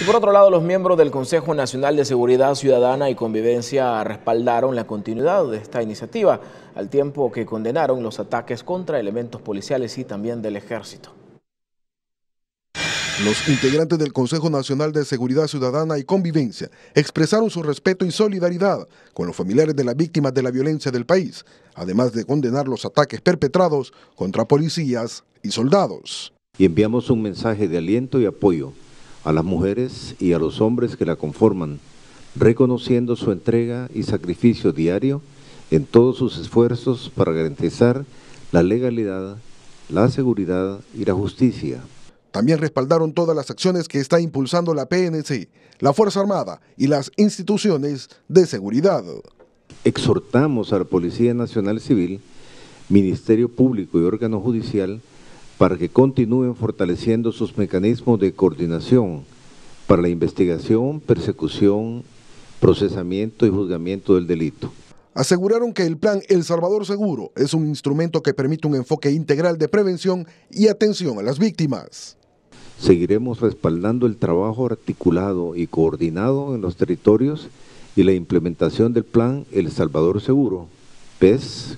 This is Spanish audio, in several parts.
Y por otro lado, los miembros del Consejo Nacional de Seguridad Ciudadana y Convivencia respaldaron la continuidad de esta iniciativa, al tiempo que condenaron los ataques contra elementos policiales y también del ejército. Los integrantes del Consejo Nacional de Seguridad Ciudadana y Convivencia expresaron su respeto y solidaridad con los familiares de las víctimas de la violencia del país, además de condenar los ataques perpetrados contra policías y soldados. Y enviamos un mensaje de aliento y apoyo a las mujeres y a los hombres que la conforman, reconociendo su entrega y sacrificio diario en todos sus esfuerzos para garantizar la legalidad, la seguridad y la justicia. También respaldaron todas las acciones que está impulsando la PNC, la Fuerza Armada y las instituciones de seguridad. Exhortamos a la Policía Nacional Civil, Ministerio Público y órgano judicial para que continúen fortaleciendo sus mecanismos de coordinación para la investigación, persecución, procesamiento y juzgamiento del delito. Aseguraron que el plan El Salvador Seguro es un instrumento que permite un enfoque integral de prevención y atención a las víctimas. Seguiremos respaldando el trabajo articulado y coordinado en los territorios y la implementación del plan El Salvador Seguro, PES,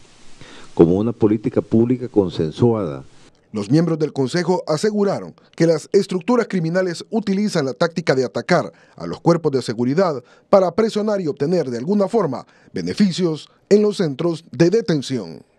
como una política pública consensuada los miembros del Consejo aseguraron que las estructuras criminales utilizan la táctica de atacar a los cuerpos de seguridad para presionar y obtener de alguna forma beneficios en los centros de detención.